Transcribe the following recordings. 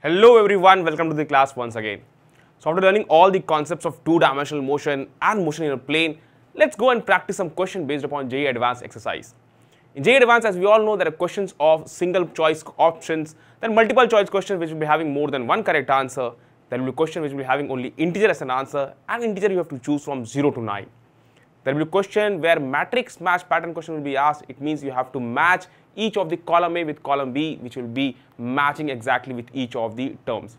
Hello everyone, welcome to the class once again. So after learning all the concepts of two-dimensional motion and motion in a plane, let's go and practice some question based upon JE Advanced exercise. In JE Advanced, as we all know, there are questions of single choice options, then multiple choice questions which will be having more than one correct answer, there will be question which will be having only integer as an answer and integer you have to choose from 0 to 9. There will be a question where matrix match pattern question will be asked. It means you have to match each of the column A with column B, which will be matching exactly with each of the terms.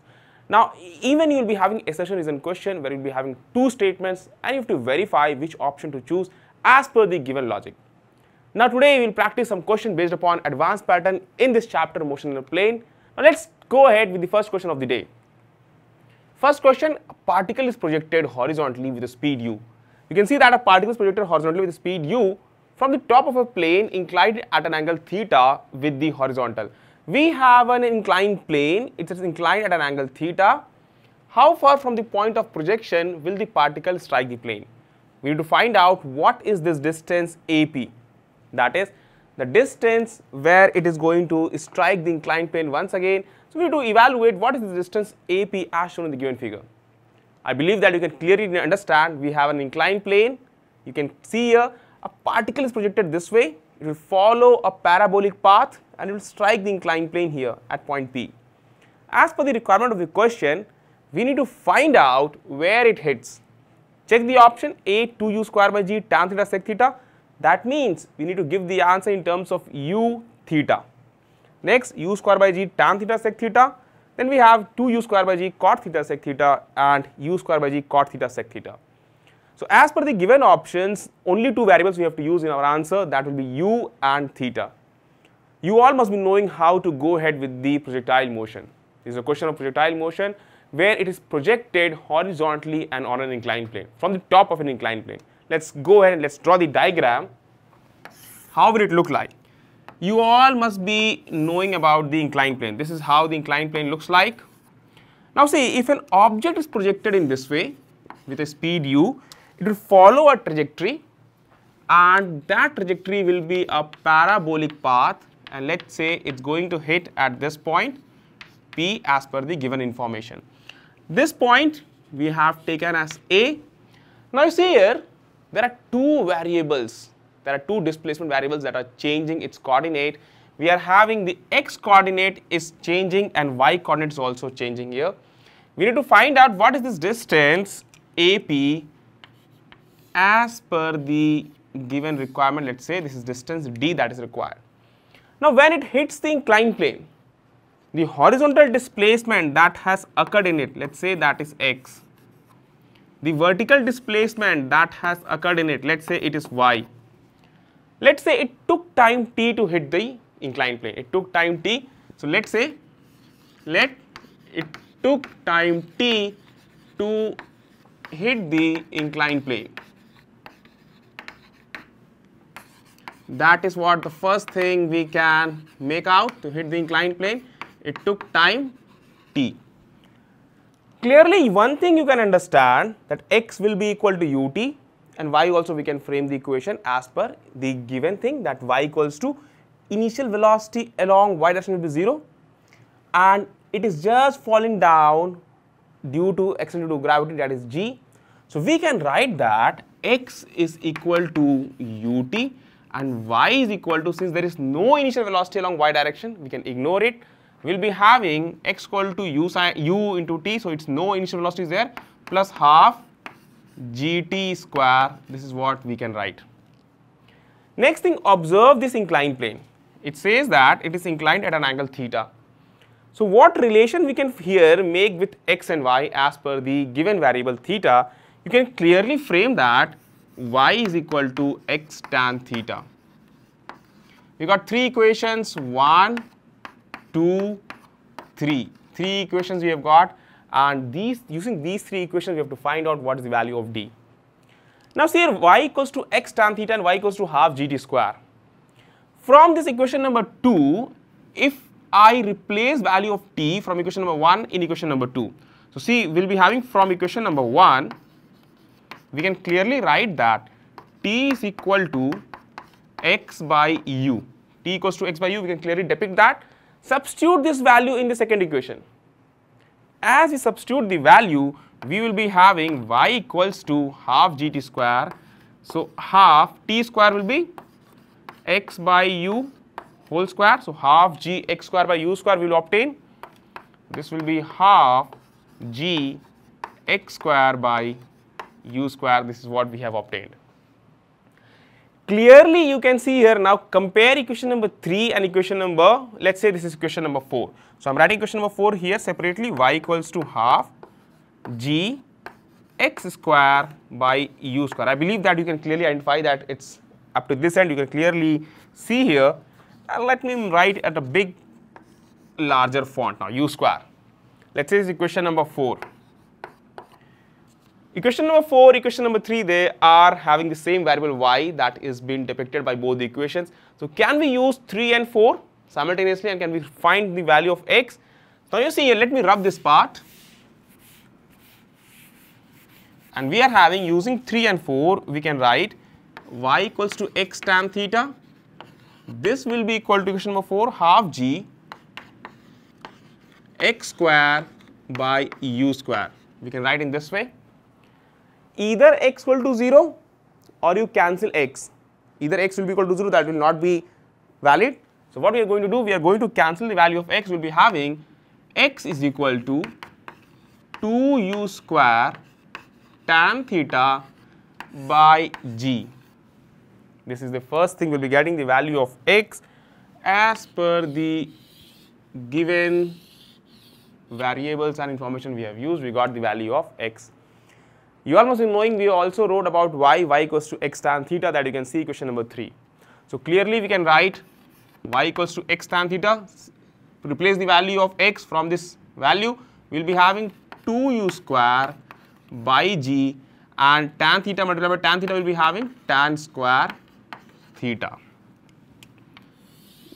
Now, even you will be having assertion reason question where you will be having two statements and you have to verify which option to choose as per the given logic. Now, today we will practice some question based upon advanced pattern in this chapter motion in a plane. Now, let's go ahead with the first question of the day. First question, a particle is projected horizontally with a speed u. You can see that a particle is projected horizontally with speed u from the top of a plane inclined at an angle theta with the horizontal. We have an inclined plane, it is inclined at an angle theta. How far from the point of projection will the particle strike the plane? We need to find out what is this distance AP. That is the distance where it is going to strike the inclined plane once again. So, we need to evaluate what is the distance AP as shown in the given figure. I believe that you can clearly understand we have an inclined plane. You can see here a particle is projected this way, it will follow a parabolic path and it will strike the inclined plane here at point P. As per the requirement of the question, we need to find out where it hits. Check the option A 2u square by g tan theta sec theta. That means we need to give the answer in terms of u theta. Next u square by g tan theta sec theta then we have 2 u square by g cot theta sec theta and u square by g cot theta sec theta. So as per the given options, only two variables we have to use in our answer that will be u and theta. You all must be knowing how to go ahead with the projectile motion. This is a question of projectile motion where it is projected horizontally and on an inclined plane, from the top of an inclined plane. Let's go ahead and let's draw the diagram. How will it look like? you all must be knowing about the inclined plane. This is how the inclined plane looks like. Now see, if an object is projected in this way with a speed u, it will follow a trajectory and that trajectory will be a parabolic path and let's say it's going to hit at this point P as per the given information. This point we have taken as A. Now you see here, there are two variables there are two displacement variables that are changing its coordinate. We are having the x coordinate is changing and y coordinate is also changing here. We need to find out what is this distance AP as per the given requirement. Let's say this is distance D that is required. Now when it hits the inclined plane, the horizontal displacement that has occurred in it, let's say that is x, the vertical displacement that has occurred in it, let's say it is y. Let's say it took time t to hit the inclined plane. It took time t. So let's say let it took time t to hit the inclined plane. That is what the first thing we can make out to hit the inclined plane. It took time t. Clearly, one thing you can understand that x will be equal to ut and y also we can frame the equation as per the given thing that y equals to initial velocity along y direction will be 0 and it is just falling down due to x due to gravity that is g. So, we can write that x is equal to ut and y is equal to since there is no initial velocity along y direction we can ignore it we will be having x equal to u, u into t so it's no initial velocity is there plus half gt square, this is what we can write. Next thing, observe this inclined plane. It says that it is inclined at an angle theta. So what relation we can here make with x and y as per the given variable theta, you can clearly frame that y is equal to x tan theta. We got three equations, one, two, three. Three equations we have got and these, using these three equations, we have to find out what is the value of d. Now see here y equals to x tan theta and y equals to half gt square. From this equation number 2, if I replace value of t from equation number 1 in equation number 2. So see, we will be having from equation number 1, we can clearly write that t is equal to x by u. t equals to x by u, we can clearly depict that. Substitute this value in the second equation. As we substitute the value, we will be having y equals to half gt square. So, half t square will be x by u whole square. So, half g x square by u square we will obtain. This will be half g x square by u square. This is what we have obtained. Clearly you can see here now compare equation number 3 and equation number, let's say this is equation number 4. So, I am writing equation number 4 here separately y equals to half g x square by u square. I believe that you can clearly identify that it's up to this end you can clearly see here and let me write at a big larger font now u square. Let's say this is equation number 4. Equation number 4, equation number 3, they are having the same variable y that is being depicted by both the equations. So, can we use 3 and 4 simultaneously and can we find the value of x? Now, you see here, let me rub this part. And we are having using 3 and 4, we can write y equals to x tan theta. This will be equal to equation number 4 half g x square by u square. We can write in this way either x equal to 0 or you cancel x. Either x will be equal to 0 that will not be valid. So, what we are going to do? We are going to cancel the value of x we will be having x is equal to 2u square tan theta by g. This is the first thing we will be getting the value of x as per the given variables and information we have used, we got the value of x. You almost must be knowing we also wrote about y, y equals to x tan theta that you can see question number 3. So clearly we can write y equals to x tan theta, replace the value of x from this value, we will be having 2u square by g and tan theta multiplied by tan theta will be having tan square theta.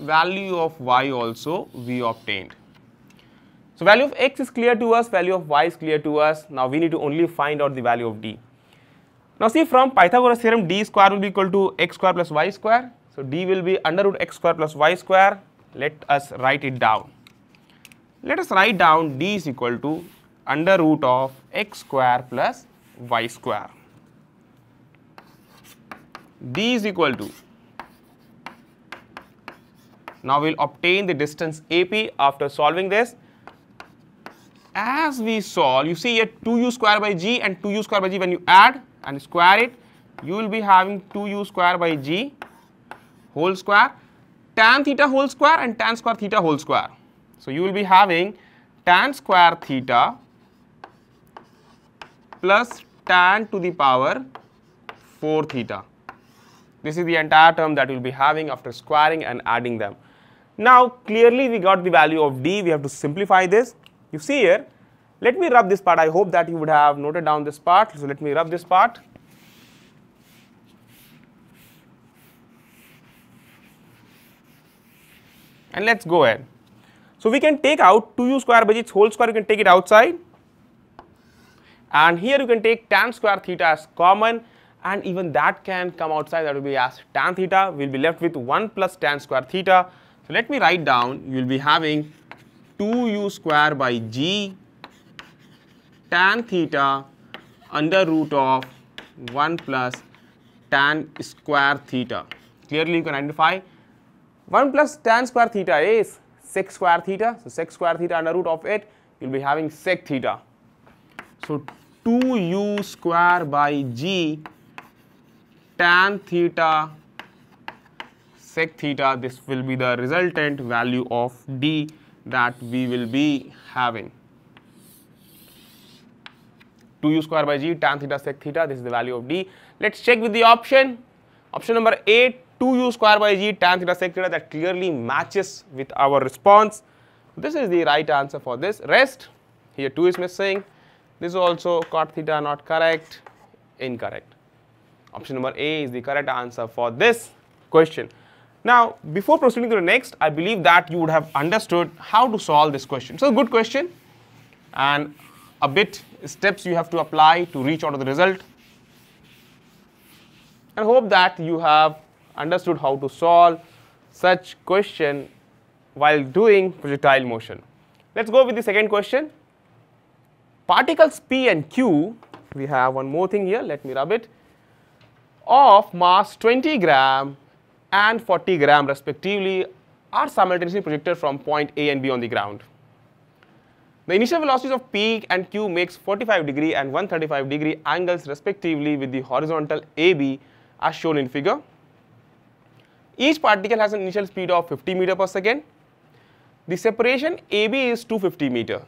Value of y also we obtained. So value of x is clear to us, value of y is clear to us. Now we need to only find out the value of d. Now see from Pythagoras theorem d square will be equal to x square plus y square. So d will be under root x square plus y square. Let us write it down. Let us write down d is equal to under root of x square plus y square. d is equal to now we'll obtain the distance AP after solving this as we solve, you see here 2u square by g and 2u square by g when you add and square it, you will be having 2u square by g whole square tan theta whole square and tan square theta whole square. So, you will be having tan square theta plus tan to the power 4 theta. This is the entire term that we will be having after squaring and adding them. Now, clearly we got the value of d, we have to simplify this. You see here, let me rub this part. I hope that you would have noted down this part. So let me rub this part. And let's go ahead. So we can take out 2u square which its whole square, you can take it outside. And here you can take tan square theta as common and even that can come outside that will be as tan theta. We will be left with 1 plus tan square theta. So let me write down, you will be having 2u square by g tan theta under root of 1 plus tan square theta. Clearly you can identify 1 plus tan square theta is sec square theta. So, sec square theta under root of it you will be having sec theta. So, 2u square by g tan theta sec theta this will be the resultant value of d that we will be having. 2u square by g tan theta sec theta this is the value of d. Let us check with the option. Option number 8 2u square by g tan theta sec theta that clearly matches with our response. This is the right answer for this. Rest here 2 is missing. This is also cot theta not correct, incorrect. Option number A is the correct answer for this question. Now, before proceeding to the next, I believe that you would have understood how to solve this question. So, good question and a bit steps you have to apply to reach out to the result. And hope that you have understood how to solve such question while doing projectile motion. Let's go with the second question. Particles P and Q, we have one more thing here, let me rub it, of mass 20 gram and 40 gram respectively are simultaneously projected from point A and B on the ground. The initial velocities of P and Q makes 45 degree and 135 degree angles respectively with the horizontal AB as shown in figure. Each particle has an initial speed of 50 meter per second. The separation AB is 250 meter.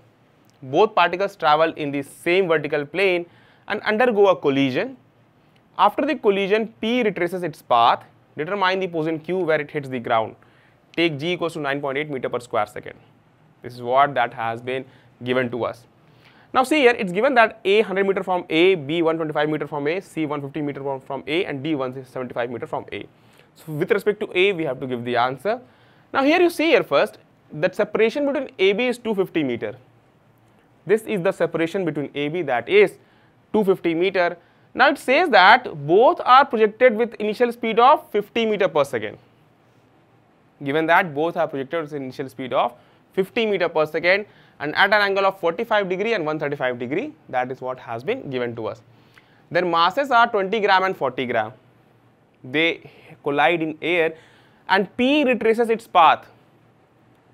Both particles travel in the same vertical plane and undergo a collision. After the collision, P retraces its path Determine the position q where it hits the ground. Take g equals to 9.8 meter per square second. This is what that has been given to us. Now see here, it's given that A 100 meter from A, B 125 meter from A, C 150 meter from, from A and D 175 meter from A. So with respect to A, we have to give the answer. Now here you see here first, that separation between AB is 250 meter. This is the separation between AB that is 250 meter now it says that both are projected with initial speed of 50 meter per second. Given that both are projected with initial speed of 50 meter per second and at an angle of 45 degree and 135 degree that is what has been given to us. Their masses are 20 gram and 40 gram. They collide in air and P retraces its path.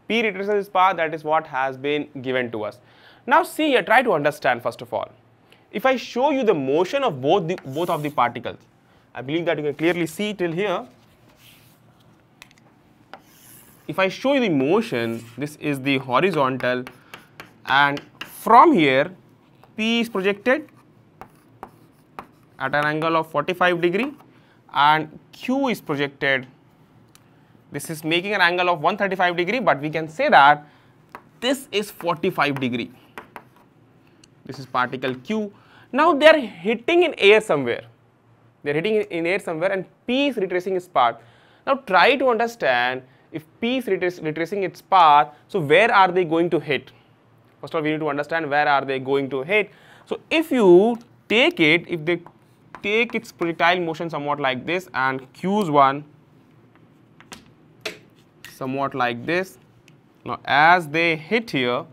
P retraces its path that is what has been given to us. Now see here try to understand first of all if I show you the motion of both, the, both of the particles, I believe that you can clearly see till here. If I show you the motion, this is the horizontal and from here P is projected at an angle of 45 degree and Q is projected. This is making an angle of 135 degree but we can say that this is 45 degree. This is particle Q now they are hitting in air somewhere. They are hitting in, air somewhere and P is retracing its path. Now try to understand if P is retracing its path, so where are they going to hit? First of all, we need to understand where are they going to hit. So if you take it, if they take its projectile motion somewhat like this and Q's one somewhat like this. Now as they hit here,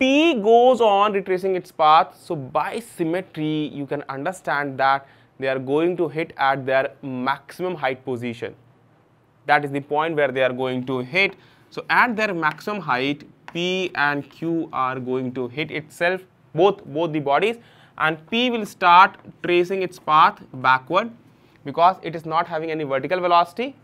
P goes on retracing its path. So by symmetry, you can understand that they are going to hit at their maximum height position. That is the point where they are going to hit. So at their maximum height, P and Q are going to hit itself, both, both the bodies and P will start tracing its path backward because it is not having any vertical velocity.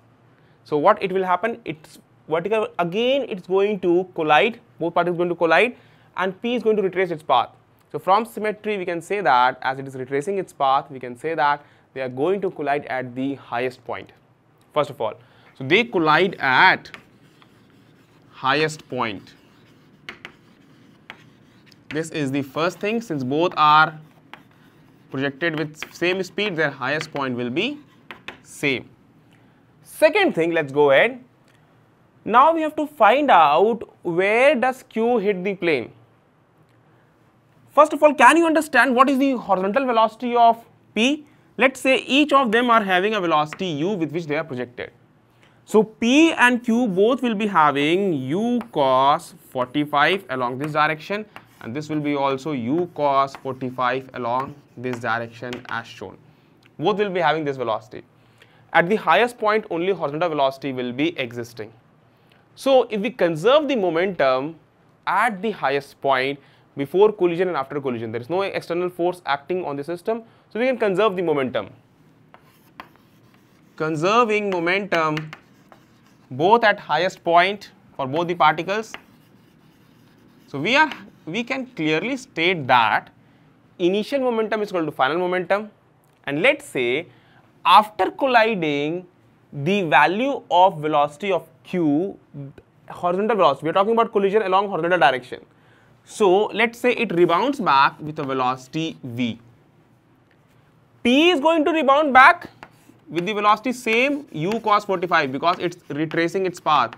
So what it will happen, it's vertical, again it's going to collide, both parties going to collide and P is going to retrace its path. So from symmetry we can say that as it is retracing its path we can say that they are going to collide at the highest point first of all. So they collide at highest point. This is the first thing since both are projected with same speed their highest point will be same. Second thing let's go ahead. Now we have to find out where does Q hit the plane. First of all, can you understand what is the horizontal velocity of P? Let's say each of them are having a velocity u with which they are projected. So P and Q both will be having u cos 45 along this direction and this will be also u cos 45 along this direction as shown. Both will be having this velocity. At the highest point only horizontal velocity will be existing. So if we conserve the momentum at the highest point before collision and after collision. There is no external force acting on the system. So, we can conserve the momentum. Conserving momentum both at highest point for both the particles. So, we are we can clearly state that initial momentum is equal to final momentum and let us say after colliding the value of velocity of q horizontal velocity we are talking about collision along horizontal direction so let's say it rebounds back with a velocity v. P is going to rebound back with the velocity same u cos 45 because it's retracing its path.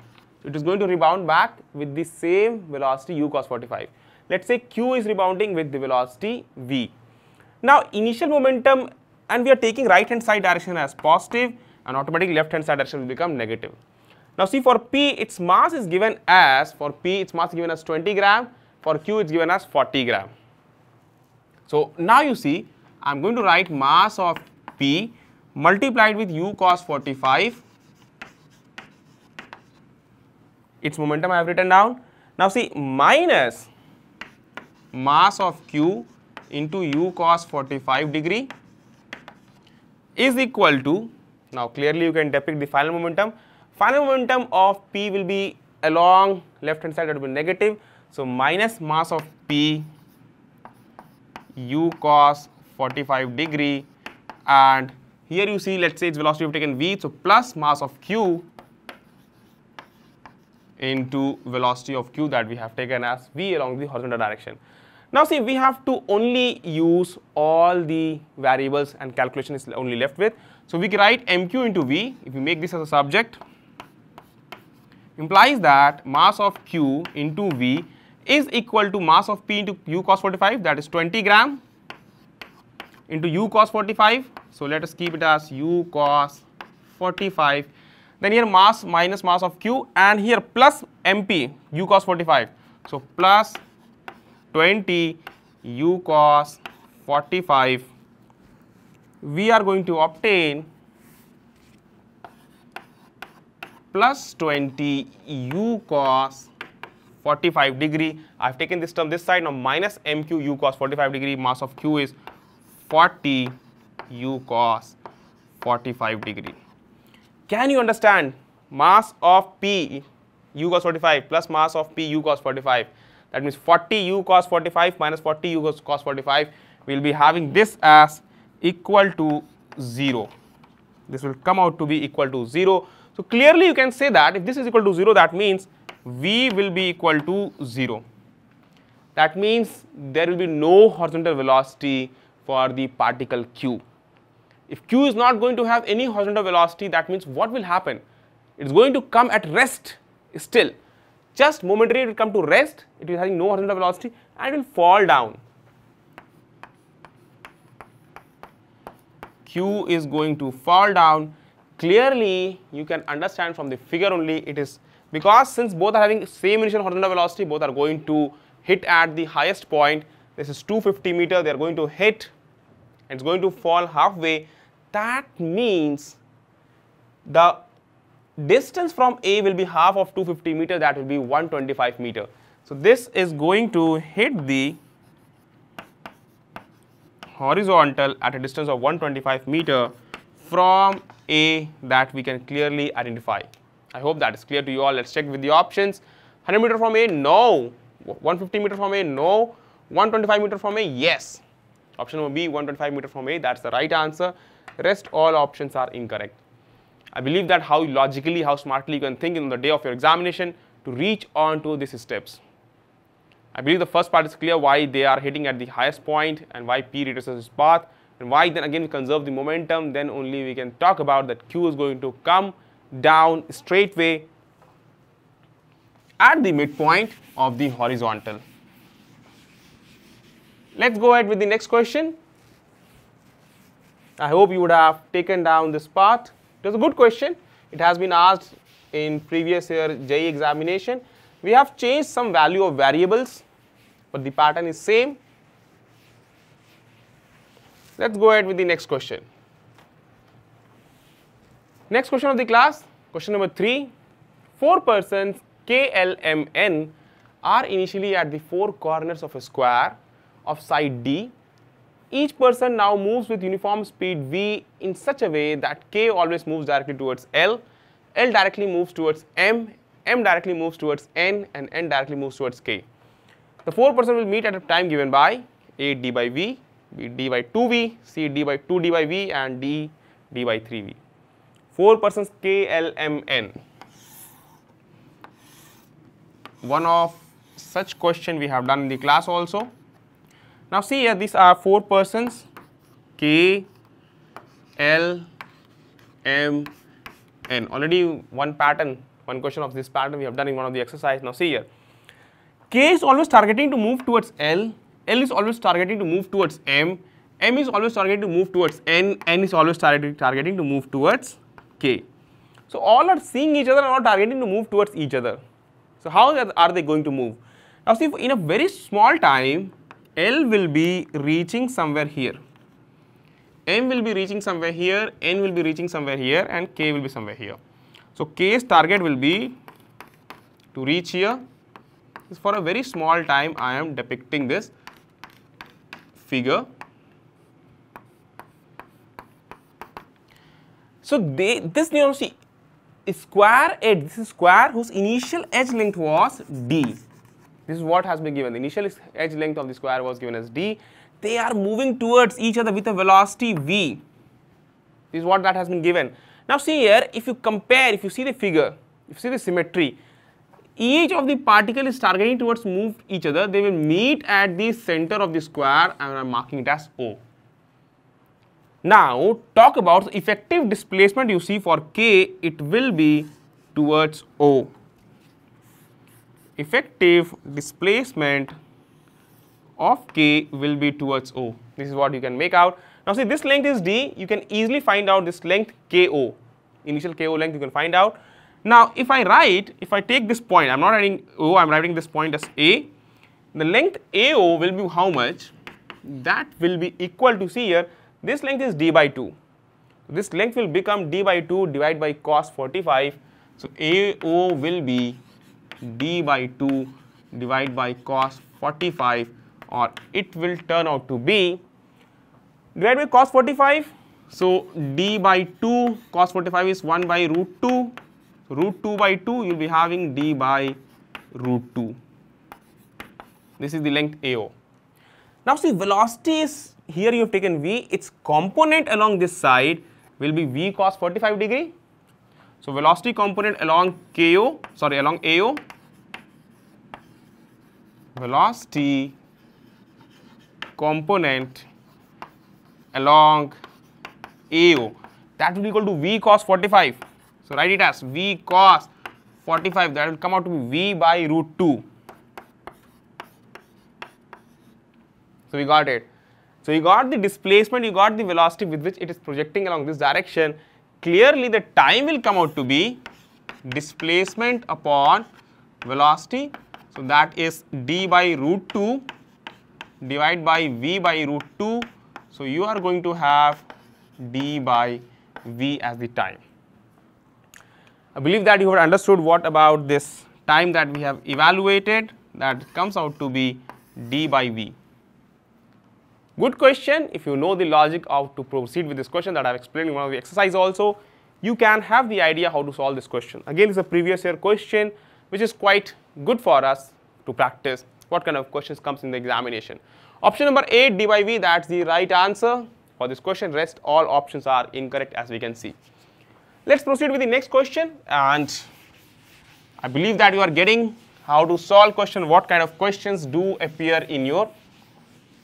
It is going to rebound back with the same velocity u cos 45. Let's say q is rebounding with the velocity v. Now initial momentum and we are taking right hand side direction as positive and automatically left hand side direction will become negative. Now see for P its mass is given as for P its mass is given as 20 gram for Q is given as 40 gram. So now you see I am going to write mass of P multiplied with U cos 45 its momentum I have written down. Now see minus mass of Q into U cos 45 degree is equal to now clearly you can depict the final momentum. Final momentum of P will be along left hand side that will be negative so, minus mass of P u cos 45 degree and here you see let us say its velocity we have taken v. So, plus mass of q into velocity of q that we have taken as v along the horizontal direction. Now see we have to only use all the variables and calculation is only left with. So we can write mq into v if we make this as a subject implies that mass of q into v is equal to mass of P into u cos 45 that is 20 gram into u cos 45. So, let us keep it as u cos 45 then here mass minus mass of q and here plus mp u cos 45. So, plus 20 u cos 45 we are going to obtain plus 20 u cos 45 degree. I have taken this term this side now minus mq u cos 45 degree mass of q is 40 u cos 45 degree. Can you understand mass of p u cos 45 plus mass of p u cos 45 that means 40 u cos 45 minus 40 u cos 45 we will be having this as equal to 0 this will come out to be equal to 0. So, clearly you can say that if this is equal to 0 that means v will be equal to 0. That means there will be no horizontal velocity for the particle q. If q is not going to have any horizontal velocity that means what will happen? It is going to come at rest still just momentarily it will come to rest, it is having no horizontal velocity and it will fall down. Q is going to fall down. Clearly, you can understand from the figure only, it is because since both are having same initial horizontal velocity both are going to hit at the highest point this is 250 meter they are going to hit it's going to fall halfway that means the distance from A will be half of 250 meter that will be 125 meter so this is going to hit the horizontal at a distance of 125 meter from A that we can clearly identify I hope that is clear to you all. Let's check with the options. 100 meter from A, no. 150 meter from A, no. 125 meter from A, yes. Option number B, 125 meter from A, that's the right answer. Rest all options are incorrect. I believe that how logically, how smartly you can think in the day of your examination to reach on to these steps. I believe the first part is clear why they are hitting at the highest point and why P retraces its path and why then again we conserve the momentum then only we can talk about that Q is going to come down straightway at the midpoint of the horizontal. Let's go ahead with the next question. I hope you would have taken down this part. It was a good question. It has been asked in previous year JE examination. We have changed some value of variables, but the pattern is same. Let's go ahead with the next question. Next question of the class, question number 3. Four persons KLMN are initially at the four corners of a square of side D. Each person now moves with uniform speed V in such a way that K always moves directly towards L, L directly moves towards M, M directly moves towards N and N directly moves towards K. The four person will meet at a time given by A D by V, B D by 2V, C D by 2D by V and D D by 3V four persons KLMN. One of such question we have done in the class also. Now see here these are four persons K, L, M, N. Already one pattern, one question of this pattern we have done in one of the exercise. Now see here, K is always targeting to move towards L, L is always targeting to move towards M, M is always targeting to move towards N, N is always targeting to move towards k. So all are seeing each other and are targeting to move towards each other. So how are they going to move? Now see in a very small time L will be reaching somewhere here. M will be reaching somewhere here, N will be reaching somewhere here and K will be somewhere here. So K's target will be to reach here. For a very small time I am depicting this figure So they, this you neurons square edge, this is square whose initial edge length was d. This is what has been given. The initial edge length of the square was given as d. They are moving towards each other with a velocity v. This is what that has been given. Now see here, if you compare, if you see the figure, if you see the symmetry, each of the particle is targeting towards move each other. They will meet at the center of the square and I am marking it as O. Now talk about effective displacement you see for K, it will be towards O. Effective displacement of K will be towards O. This is what you can make out. Now see this length is D, you can easily find out this length KO, initial KO length you can find out. Now if I write, if I take this point, I am not writing O, I am writing this point as A. The length AO will be how much? That will be equal to, see here, this length is d by 2. This length will become d by 2 divided by cos 45. So AO will be d by 2 divided by cos 45 or it will turn out to be divided by cos 45. So d by 2 cos 45 is 1 by root 2. Root 2 by 2 you will be having d by root 2. This is the length AO. Now see velocity is here you have taken V, its component along this side will be V cos 45 degree. So, velocity component along KO, sorry along AO, velocity component along AO that will be equal to V cos 45. So, write it as V cos 45 that will come out to be V by root 2. So, we got it. So you got the displacement, you got the velocity with which it is projecting along this direction. Clearly the time will come out to be displacement upon velocity. So that is d by root 2 divided by v by root 2. So you are going to have d by v as the time. I believe that you have understood what about this time that we have evaluated that comes out to be d by v. Good question. If you know the logic of to proceed with this question that I've explained in one of the exercise also, you can have the idea how to solve this question. Again, it's a previous year question which is quite good for us to practice what kind of questions comes in the examination. Option number 8 D by V that's the right answer for this question rest all options are incorrect as we can see. Let's proceed with the next question and I believe that you are getting how to solve question what kind of questions do appear in your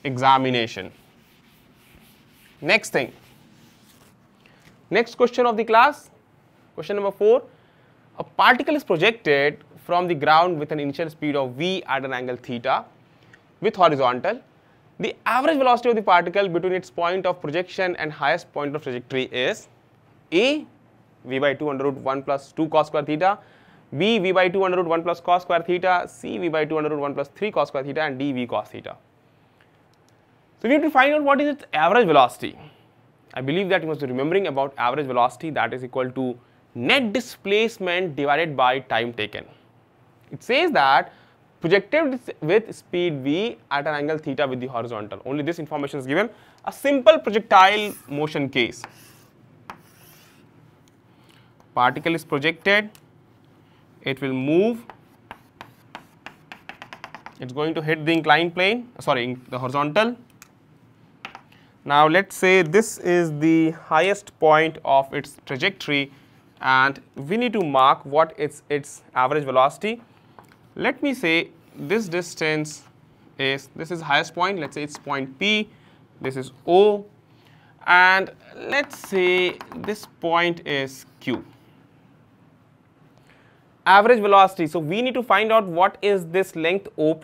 examination. Next thing. Next question of the class. Question number 4. A particle is projected from the ground with an initial speed of v at an angle theta with horizontal. The average velocity of the particle between its point of projection and highest point of trajectory is A v by 2 under root 1 plus 2 cos square theta, B v by 2 under root 1 plus cos square theta, C v by 2 under root 1 plus 3 cos square theta and D v cos theta. So we have to find out what is its average velocity. I believe that you must be remembering about average velocity that is equal to net displacement divided by time taken. It says that projected with speed v at an angle theta with the horizontal. Only this information is given. A simple projectile motion case. Particle is projected, it will move, it is going to hit the inclined plane, sorry, the horizontal, now let us say this is the highest point of its trajectory and we need to mark what is its average velocity. Let me say this distance is, this is highest point, let us say it is point P, this is O and let us say this point is Q. Average velocity, so we need to find out what is this length OP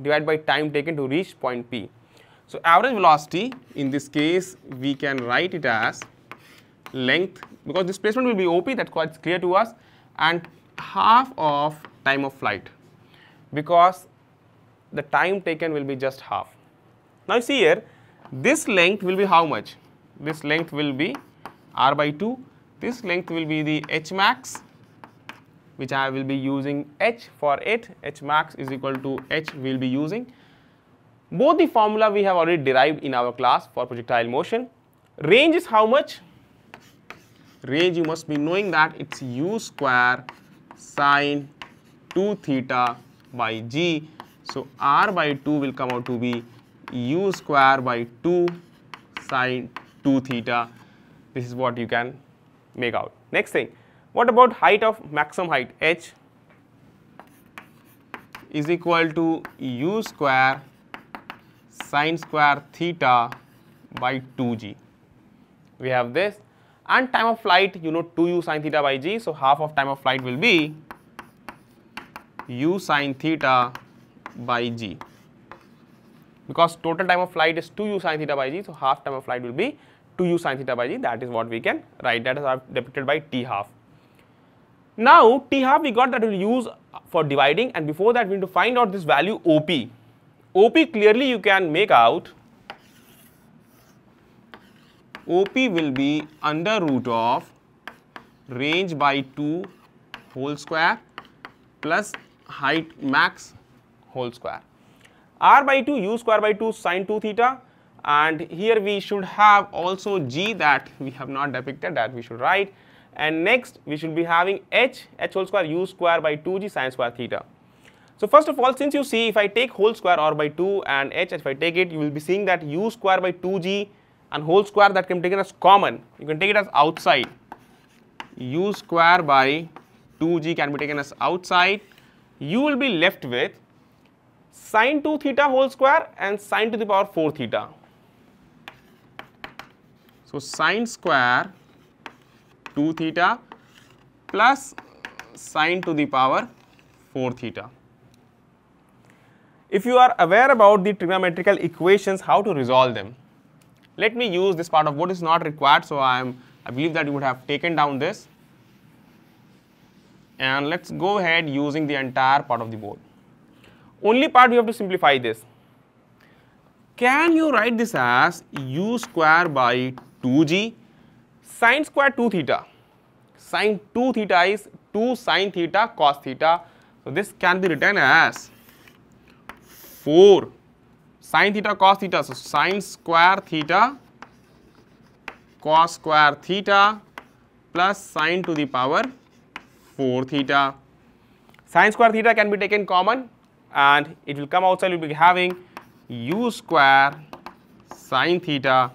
divided by time taken to reach point P. So average velocity in this case we can write it as length because displacement will be OP that's quite clear to us and half of time of flight because the time taken will be just half. Now you see here this length will be how much? This length will be r by 2, this length will be the h max which I will be using h for it, h max is equal to h we will be using both the formula we have already derived in our class for projectile motion. Range is how much? Range you must be knowing that it's u square sine 2 theta by g. So r by 2 will come out to be u square by 2 sine 2 theta. This is what you can make out. Next thing, what about height of maximum height h is equal to u square sine square theta by 2g. We have this and time of flight you know 2u sine theta by g. So, half of time of flight will be u sine theta by g because total time of flight is 2u sine theta by g. So, half time of flight will be 2u sine theta by g that is what we can write that is depicted by t half. Now, t half we got that we will use for dividing and before that we need to find out this value OP OP clearly you can make out OP will be under root of range by 2 whole square plus height max whole square. R by 2 u square by 2 sine 2 theta and here we should have also g that we have not depicted that we should write and next we should be having h h whole square u square by 2g sine square theta. So first of all, since you see if I take whole square r by 2 and h, if I take it, you will be seeing that u square by 2g and whole square that can be taken as common. You can take it as outside. u square by 2g can be taken as outside. You will be left with sine 2 theta whole square and sine to the power 4 theta. So sine square 2 theta plus sine to the power 4 theta. If you are aware about the trigonometrical equations, how to resolve them, let me use this part of what is not required. So, I am I believe that you would have taken down this and let us go ahead using the entire part of the board. Only part we have to simplify this. Can you write this as u square by 2g sine square 2 theta. Sine 2 theta is 2 sine theta cos theta. So, this can be written as 4 sin theta cos theta. So, sin square theta cos square theta plus sin to the power 4 theta. Sin square theta can be taken common and it will come outside we will be having u square sin theta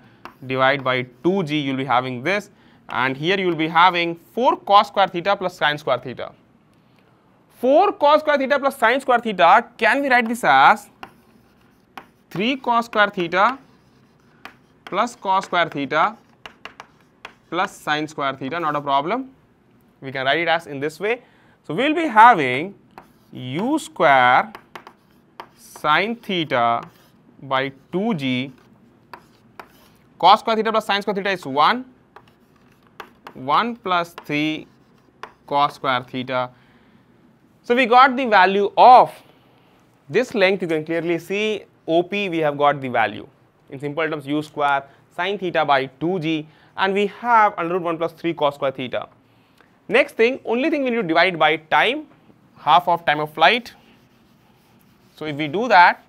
divided by 2g you will be having this and here you will be having 4 cos square theta plus sin square theta. 4 cos square theta plus sin square theta can we write this as 3 cos square theta plus cos square theta plus sine square theta not a problem we can write it as in this way. So, we will be having u square sine theta by 2g cos square theta plus sine square theta is 1 1 plus 3 cos square theta. So, we got the value of this length you can clearly see OP we have got the value. In simple terms u square sine theta by 2g and we have under root 1 plus 3 cos square theta. Next thing only thing we need to divide by time half of time of flight. So, if we do that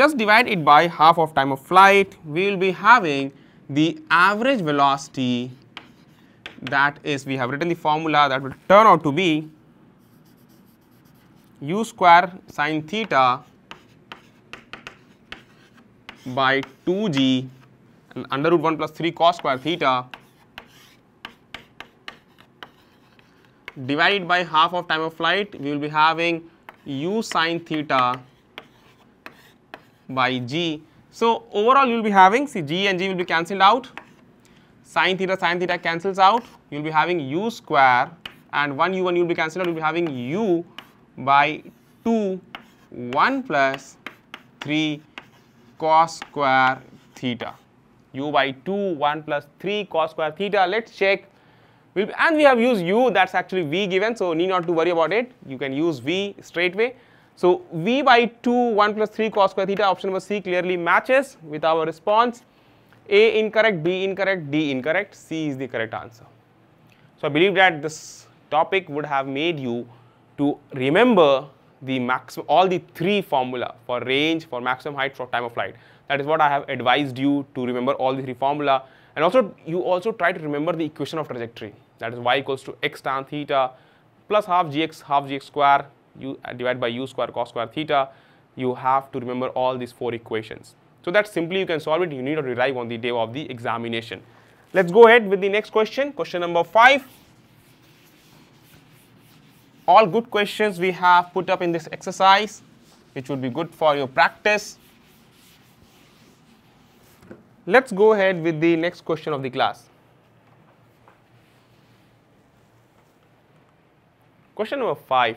just divide it by half of time of flight we will be having the average velocity that is we have written the formula that will turn out to be u square sine theta by 2g and under root 1 plus 3 cos square theta divided by half of time of flight we will be having u sine theta by g. So, overall you will be having see g and g will be cancelled out sine theta sine theta cancels out you will be having u square and 1 u1 you will be cancelled out you will be having u by 2 1 plus 3 cos square theta u by 2 1 plus 3 cos square theta let's check and we have used u that's actually v given so need not to worry about it you can use v straight away so v by 2 1 plus 3 cos square theta option number c clearly matches with our response a incorrect b incorrect d incorrect c is the correct answer so i believe that this topic would have made you to remember the maximum, all the three formula for range, for maximum height, for time of flight. That is what I have advised you to remember all the three formula. And also, you also try to remember the equation of trajectory. That is y equals to x tan theta plus half gx, half gx square, u divided by u square cos square theta. You have to remember all these four equations. So that simply you can solve it. You need to derive on the day of the examination. Let's go ahead with the next question. Question number five all good questions we have put up in this exercise, which would be good for your practice. Let's go ahead with the next question of the class. Question number 5.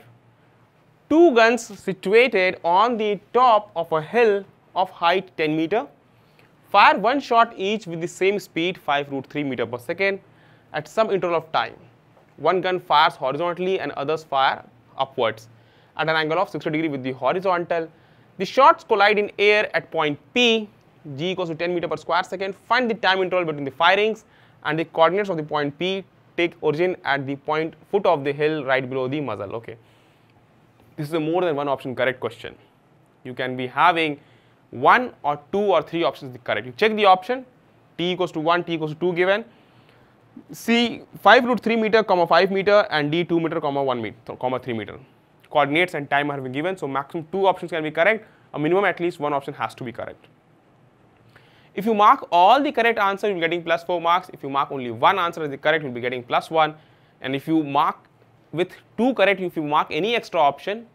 Two guns situated on the top of a hill of height 10 meter. Fire one shot each with the same speed 5 root 3 meter per second at some interval of time one gun fires horizontally and others fire upwards at an angle of 60 degree with the horizontal. The shots collide in air at point P, g equals to 10 meter per square second. Find the time interval between the firings and the coordinates of the point P take origin at the point foot of the hill right below the muzzle. Okay. This is a more than one option correct question. You can be having one or two or three options correct. You check the option t equals to 1, t equals to 2 given C 5 root 3 meter comma 5 meter and D 2 meter comma 1 meter comma 3 meter. Coordinates and time have been given. So, maximum 2 options can be correct, a minimum at least one option has to be correct. If you mark all the correct answers, you will be getting plus 4 marks. If you mark only one answer as the correct, you will be getting plus 1. And if you mark with 2 correct, if you mark any extra option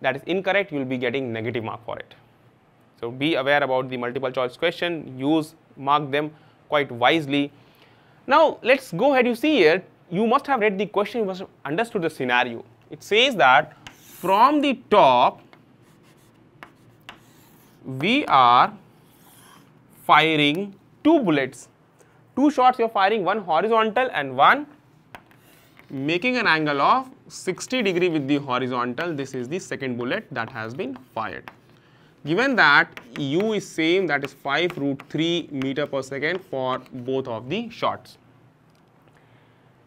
that is incorrect, you will be getting negative mark for it. So, be aware about the multiple choice question, use, mark them quite wisely. Now, let us go ahead you see here you must have read the question you must have understood the scenario. It says that from the top we are firing two bullets. Two shots you are firing one horizontal and one making an angle of 60 degree with the horizontal this is the second bullet that has been fired. Given that u is same that is 5 root 3 meter per second for both of the shots.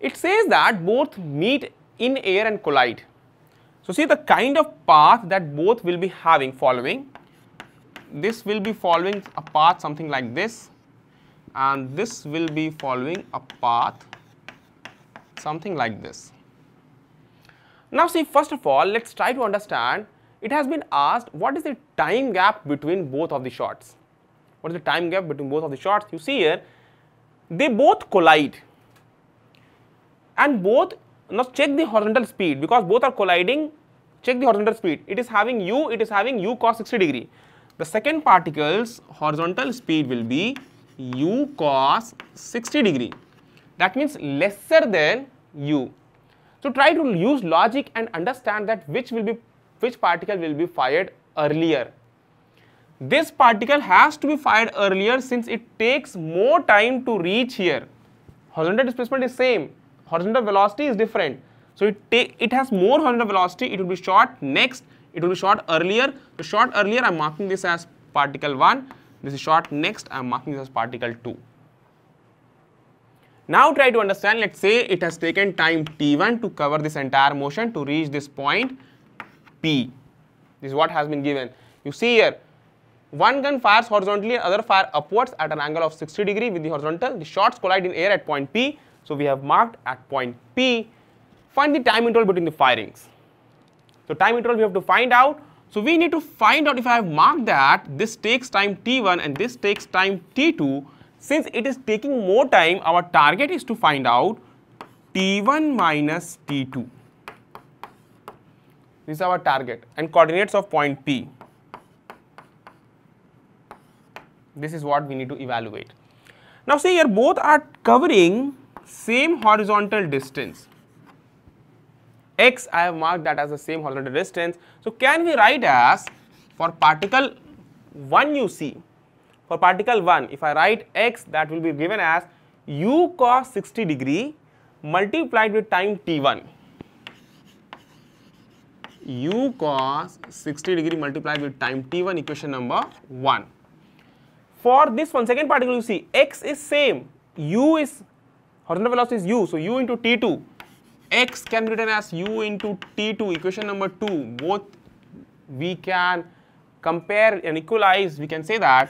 It says that both meet in air and collide. So see the kind of path that both will be having following. This will be following a path something like this and this will be following a path something like this. Now see first of all let's try to understand it has been asked what is the time gap between both of the shots. What is the time gap between both of the shots? You see here they both collide and both now check the horizontal speed because both are colliding check the horizontal speed it is having u it is having u cos 60 degree the second particle's horizontal speed will be u cos 60 degree that means lesser than u so try to use logic and understand that which will be which particle will be fired earlier this particle has to be fired earlier since it takes more time to reach here horizontal displacement is same horizontal velocity is different. So it, it has more horizontal velocity, it will be shot next, it will be shot earlier. So shot earlier, I am marking this as particle 1, this is shot next, I am marking this as particle 2. Now try to understand, let us say it has taken time t1 to cover this entire motion to reach this point P. This is what has been given. You see here, one gun fires horizontally, other fire upwards at an angle of 60 degree with the horizontal. The shots collide in air at point P. So we have marked at point P, find the time interval between the firings. So time interval we have to find out. So we need to find out if I have marked that this takes time t1 and this takes time t2. Since it is taking more time, our target is to find out t1 minus t2. This is our target and coordinates of point P. This is what we need to evaluate. Now see here both are covering same horizontal distance. X, I have marked that as the same horizontal distance. So, can we write as for particle 1 you see, for particle 1, if I write X that will be given as u cos 60 degree multiplied with time t1 u cos 60 degree multiplied with time t1 equation number 1. For this one second particle you see x is same u is horizontal velocity is u. So, u into t2 x can be written as u into t2 equation number 2 both we can compare and equalize we can say that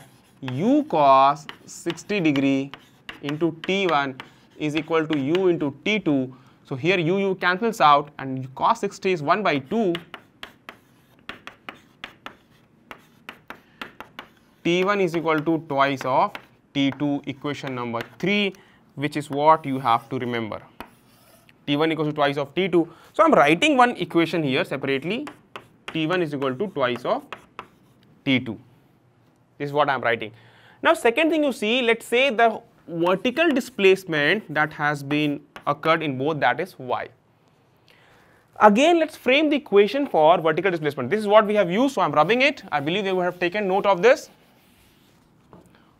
u cos 60 degree into t1 is equal to u into t2. So, here u u cancels out and cos 60 is 1 by 2 t1 is equal to twice of t2 equation number 3 which is what you have to remember. T1 equals to twice of T2. So, I am writing one equation here separately. T1 is equal to twice of T2. This is what I am writing. Now, second thing you see, let us say the vertical displacement that has been occurred in both that is y. Again, let us frame the equation for vertical displacement. This is what we have used, so I am rubbing it. I believe you have taken note of this.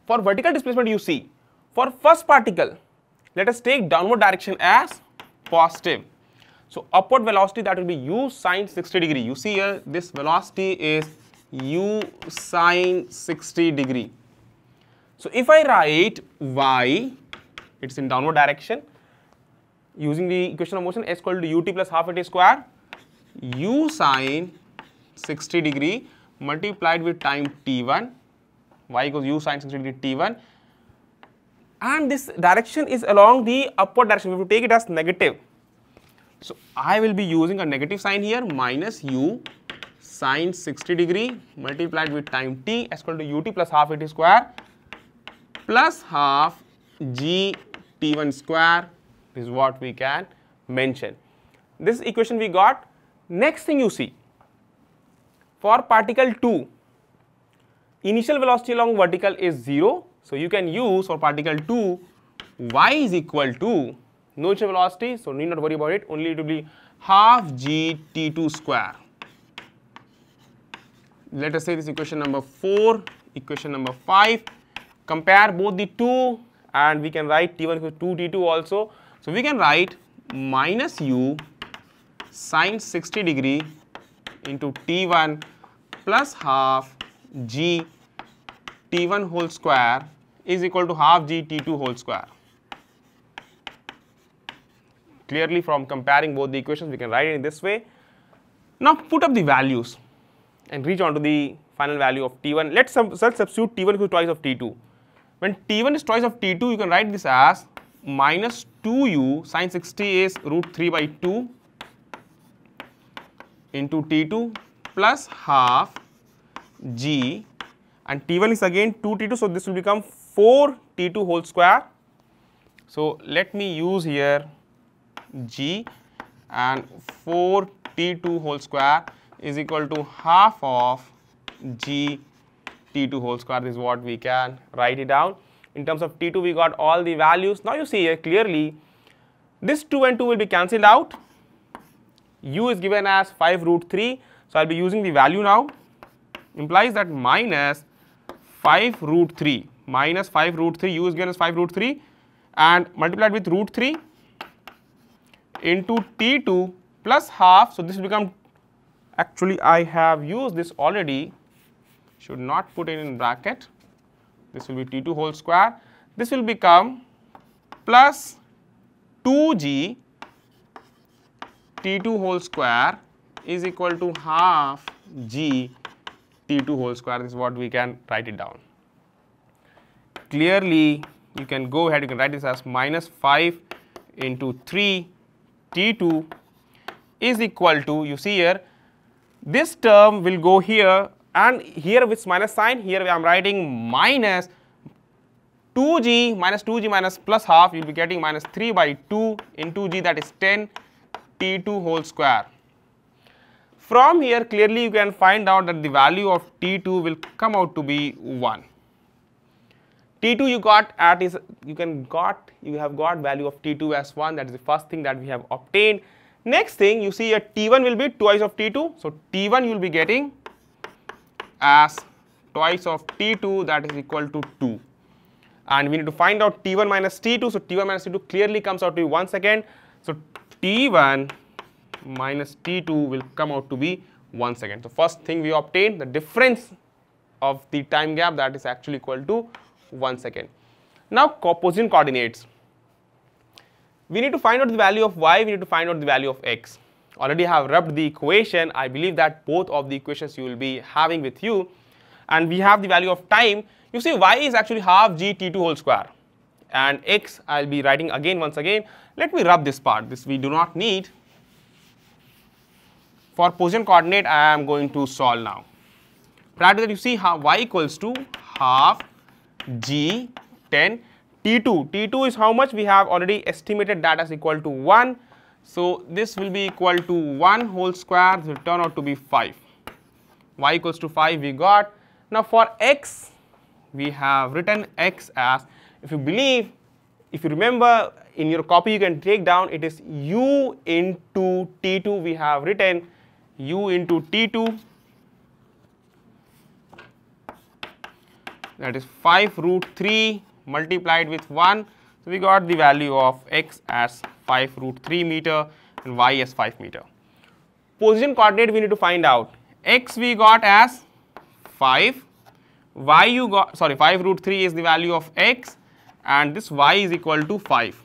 For vertical displacement, you see for first particle, let us take downward direction as positive. So upward velocity that will be u sine 60 degree. You see here this velocity is u sine 60 degree. So if I write y, it's in downward direction, using the equation of motion s equal to ut plus half at square, u sine 60 degree multiplied with time t1, y equals u sine 60 degree t1 and this direction is along the upward direction. We have to take it as negative. So I will be using a negative sign here minus u sine 60 degree multiplied with time t equal to ut plus half at square plus half g t1 square is what we can mention. This equation we got. Next thing you see for particle 2 initial velocity along vertical is 0 so you can use for particle 2 y is equal to no initial velocity, so need not worry about it, only it will be half g t2 square. Let us say this equation number 4, equation number 5, compare both the two and we can write t1 equals 2 t2 also. So we can write minus u sine 60 degree into t1 plus half g t1 whole square is equal to half g T2 whole square. Clearly from comparing both the equations we can write it in this way. Now put up the values and reach on to the final value of T1. Let's, sub let's substitute T1 equals twice of T2. When T1 is twice of T2 you can write this as minus 2u sine 60 is root 3 by 2 into T2 plus half g and T1 is again 2T2 so this will become 4 T2 whole square. So, let me use here G and 4 T2 whole square is equal to half of G T2 whole square is what we can write it down. In terms of T2 we got all the values. Now you see here clearly this 2 and 2 will be cancelled out. U is given as 5 root 3. So, I will be using the value now implies that minus 5 root 3 minus 5 root 3 u is given as 5 root 3 and multiplied with root 3 into t2 plus half. So, this will become actually I have used this already should not put it in bracket this will be t2 whole square this will become plus 2g t2 whole square is equal to half g t2 whole square this is what we can write it down clearly you can go ahead you can write this as minus 5 into 3 T2 is equal to you see here this term will go here and here with minus sign here I am writing minus 2g minus 2g minus plus half you will be getting minus 3 by 2 into g that is 10 T2 whole square. From here clearly you can find out that the value of T2 will come out to be 1. T2 you got at is you can got you have got value of T2 as 1 that is the first thing that we have obtained. Next thing you see a T1 will be twice of T2. So T1 you will be getting as twice of T2 that is equal to 2 and we need to find out T1 minus T2. So T1 minus T2 clearly comes out to be 1 second. So T1 minus T2 will come out to be 1 second. So first thing we obtain the difference of the time gap that is actually equal to one second. Now position coordinates. We need to find out the value of y, we need to find out the value of x. Already have rubbed the equation. I believe that both of the equations you will be having with you. And we have the value of time. You see y is actually half gt2 whole square. And x I will be writing again once again. Let me rub this part. This we do not need. For position coordinate I am going to solve now. Prior to that you see how y equals to half G 10 T2 T2 is how much we have already estimated that as equal to 1 so this will be equal to 1 whole square will turn out to be 5 y equals to 5 we got now for x we have written x as if you believe if you remember in your copy you can take down it is u into t2 we have written u into t2 that is 5 root 3 multiplied with 1. So, we got the value of x as 5 root 3 meter and y as 5 meter. Position coordinate we need to find out. x we got as 5, y you got sorry 5 root 3 is the value of x and this y is equal to 5.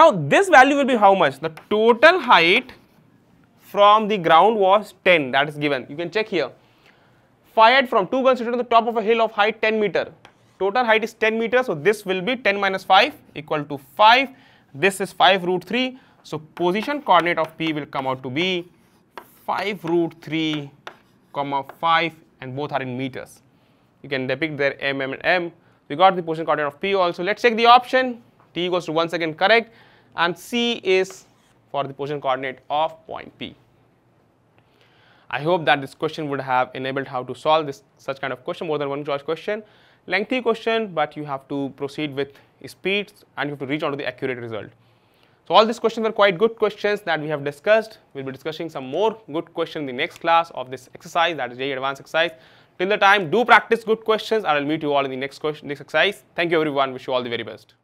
Now, this value will be how much? The total height from the ground was 10 that is given. You can check here fired from two guns situated on the top of a hill of height 10 meter. Total height is 10 meter. So, this will be 10 minus 5 equal to 5. This is 5 root 3. So, position coordinate of P will come out to be 5 root 3 comma 5 and both are in meters. You can depict their m, m and m. We got the position coordinate of P also. Let's check the option. T equals to 1 second correct and C is for the position coordinate of point P. I hope that this question would have enabled how to solve this such kind of question, more than one choice question. Lengthy question, but you have to proceed with speed and you have to reach out to the accurate result. So, all these questions were quite good questions that we have discussed. We will be discussing some more good questions in the next class of this exercise that is JE Advanced exercise. Till the time, do practice good questions. and I will meet you all in the next question, next exercise. Thank you everyone. Wish you all the very best.